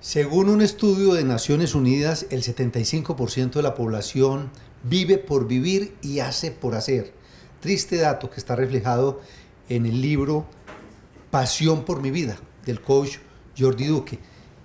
Según un estudio de Naciones Unidas, el 75% de la población vive por vivir y hace por hacer. Triste dato que está reflejado en el libro Pasión por mi vida del coach Jordi Duque,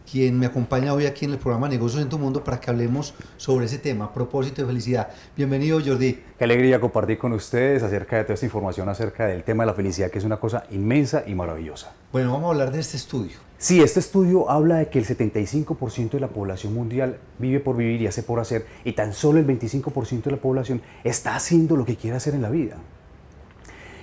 quien me acompaña hoy aquí en el programa Negocios en tu Mundo para que hablemos sobre ese tema, propósito de felicidad. Bienvenido Jordi. Qué alegría compartir con ustedes acerca de toda esta información acerca del tema de la felicidad, que es una cosa inmensa y maravillosa. Bueno, vamos a hablar de este estudio. Sí, este estudio habla de que el 75% de la población mundial vive por vivir y hace por hacer, y tan solo el 25% de la población está haciendo lo que quiere hacer en la vida.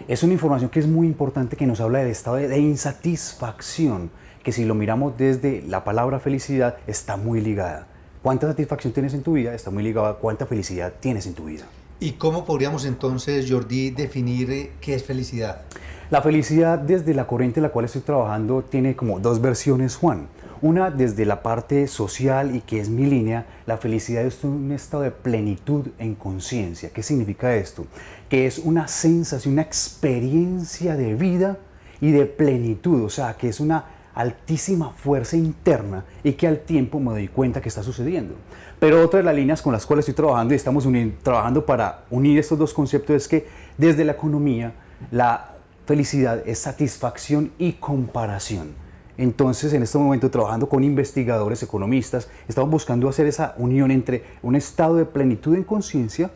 Es una información que es muy importante que nos habla del estado de insatisfacción, que si lo miramos desde la palabra felicidad está muy ligada. ¿Cuánta satisfacción tienes en tu vida? Está muy ligada a cuánta felicidad tienes en tu vida. ¿Y cómo podríamos entonces, Jordi, definir eh, qué es felicidad? La felicidad desde la corriente en la cual estoy trabajando tiene como dos versiones, Juan. Una desde la parte social y que es mi línea, la felicidad es un estado de plenitud en conciencia. ¿Qué significa esto? Que es una sensación, una experiencia de vida y de plenitud, o sea, que es una altísima fuerza interna y que al tiempo me doy cuenta que está sucediendo. Pero otra de las líneas con las cuales estoy trabajando y estamos trabajando para unir estos dos conceptos es que desde la economía la felicidad es satisfacción y comparación. Entonces, en este momento, trabajando con investigadores, economistas, estamos buscando hacer esa unión entre un estado de plenitud en conciencia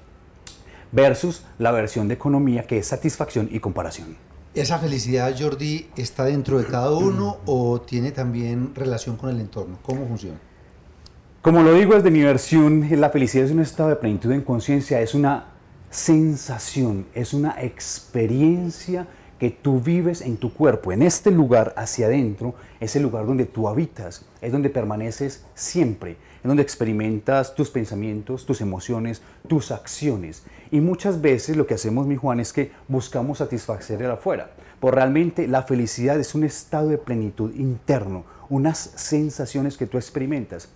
versus la versión de economía que es satisfacción y comparación. ¿Esa felicidad, Jordi, está dentro de cada uno mm. o tiene también relación con el entorno? ¿Cómo funciona? Como lo digo desde mi versión, la felicidad es un estado de plenitud en conciencia, es una sensación, es una experiencia que tú vives en tu cuerpo, en este lugar hacia adentro, es el lugar donde tú habitas, es donde permaneces siempre, es donde experimentas tus pensamientos, tus emociones, tus acciones. Y muchas veces lo que hacemos, mi Juan, es que buscamos satisfacer el afuera. Pues realmente la felicidad es un estado de plenitud interno, unas sensaciones que tú experimentas.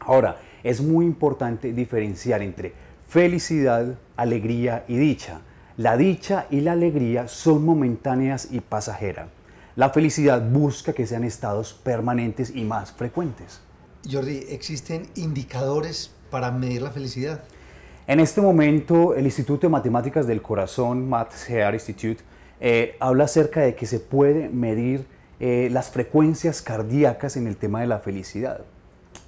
Ahora, es muy importante diferenciar entre felicidad, alegría y dicha. La dicha y la alegría son momentáneas y pasajeras. La felicidad busca que sean estados permanentes y más frecuentes. Jordi, ¿existen indicadores para medir la felicidad? En este momento, el Instituto de Matemáticas del Corazón, Math Heart Institute, eh, habla acerca de que se puede medir eh, las frecuencias cardíacas en el tema de la felicidad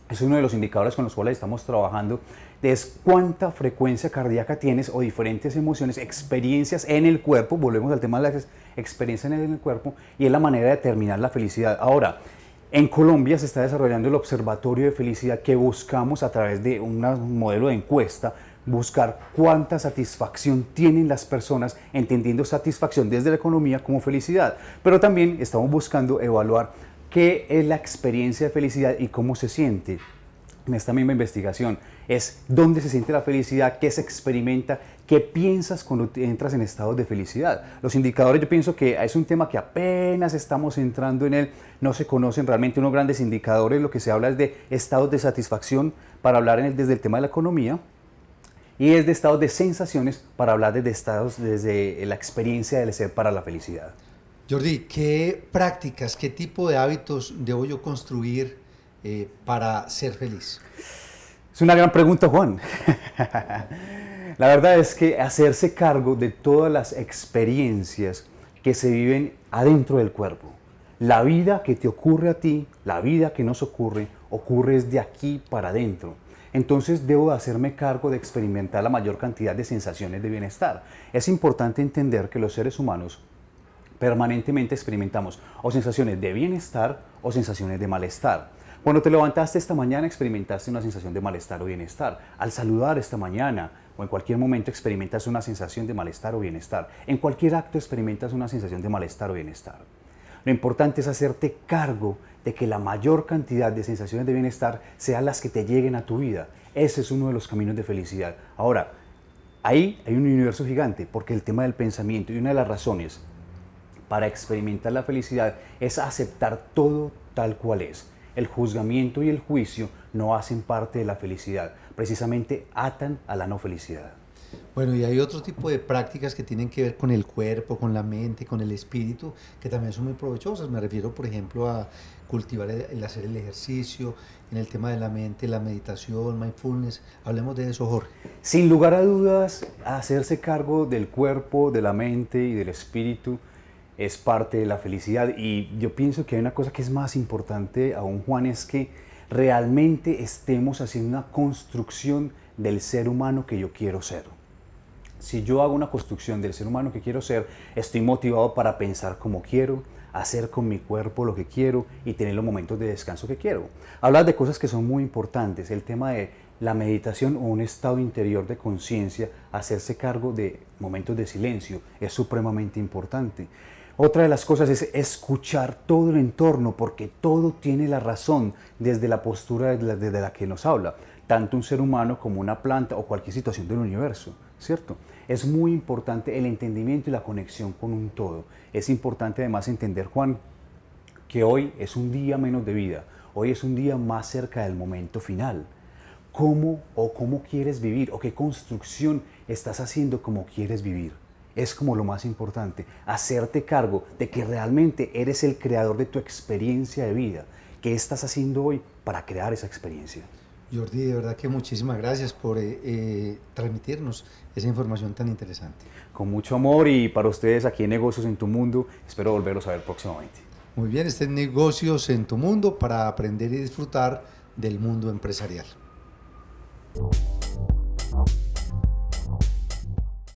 es uno de los indicadores con los cuales estamos trabajando, es cuánta frecuencia cardíaca tienes o diferentes emociones, experiencias en el cuerpo, volvemos al tema de las experiencias en el cuerpo, y es la manera de determinar la felicidad. Ahora, en Colombia se está desarrollando el Observatorio de Felicidad que buscamos a través de un modelo de encuesta buscar cuánta satisfacción tienen las personas, entendiendo satisfacción desde la economía como felicidad. Pero también estamos buscando evaluar ¿Qué es la experiencia de felicidad y cómo se siente? En esta misma investigación es dónde se siente la felicidad, qué se experimenta, qué piensas cuando entras en estados de felicidad. Los indicadores yo pienso que es un tema que apenas estamos entrando en él, no se conocen realmente unos grandes indicadores, lo que se habla es de estados de satisfacción para hablar en desde el tema de la economía, y es de estados de sensaciones para hablar desde estados desde la experiencia del ser para la felicidad. Jordi, ¿qué prácticas, qué tipo de hábitos debo yo construir eh, para ser feliz? Es una gran pregunta, Juan. La verdad es que hacerse cargo de todas las experiencias que se viven adentro del cuerpo. La vida que te ocurre a ti, la vida que nos ocurre, ocurre desde aquí para adentro. Entonces debo hacerme cargo de experimentar la mayor cantidad de sensaciones de bienestar. Es importante entender que los seres humanos Permanentemente experimentamos o sensaciones de bienestar o sensaciones de malestar. Cuando te levantaste esta mañana experimentaste una sensación de malestar o bienestar. Al saludar esta mañana o en cualquier momento experimentas una sensación de malestar o bienestar. En cualquier acto experimentas una sensación de malestar o bienestar. Lo importante es hacerte cargo de que la mayor cantidad de sensaciones de bienestar sean las que te lleguen a tu vida. Ese es uno de los caminos de felicidad. Ahora, ahí hay un universo gigante porque el tema del pensamiento y una de las razones para experimentar la felicidad es aceptar todo tal cual es. El juzgamiento y el juicio no hacen parte de la felicidad, precisamente atan a la no felicidad. Bueno, y hay otro tipo de prácticas que tienen que ver con el cuerpo, con la mente, con el espíritu, que también son muy provechosas. Me refiero, por ejemplo, a cultivar el, hacer el ejercicio, en el tema de la mente, la meditación, mindfulness. Hablemos de eso, Jorge. Sin lugar a dudas, hacerse cargo del cuerpo, de la mente y del espíritu es parte de la felicidad. Y yo pienso que hay una cosa que es más importante aún, Juan, es que realmente estemos haciendo una construcción del ser humano que yo quiero ser. Si yo hago una construcción del ser humano que quiero ser, estoy motivado para pensar como quiero, hacer con mi cuerpo lo que quiero y tener los momentos de descanso que quiero. Hablar de cosas que son muy importantes, el tema de la meditación o un estado interior de conciencia, hacerse cargo de momentos de silencio, es supremamente importante. Otra de las cosas es escuchar todo el entorno, porque todo tiene la razón desde la postura desde la, que nos habla, tanto un ser humano como una planta o cualquier situación del universo, ¿cierto? Es muy importante el entendimiento y la conexión con un todo. Es importante además entender, Juan, que hoy es un día menos de vida, hoy es un día más cerca del momento final. ¿Cómo o cómo quieres vivir o qué construcción estás haciendo como quieres vivir? es como lo más importante, hacerte cargo de que realmente eres el creador de tu experiencia de vida. ¿Qué estás haciendo hoy para crear esa experiencia? Jordi, de verdad que muchísimas gracias por eh, eh, transmitirnos esa información tan interesante. Con mucho amor y para ustedes aquí en Negocios en tu Mundo, espero volverlos a ver próximamente. Muy bien, este Negocios en tu Mundo para aprender y disfrutar del mundo empresarial.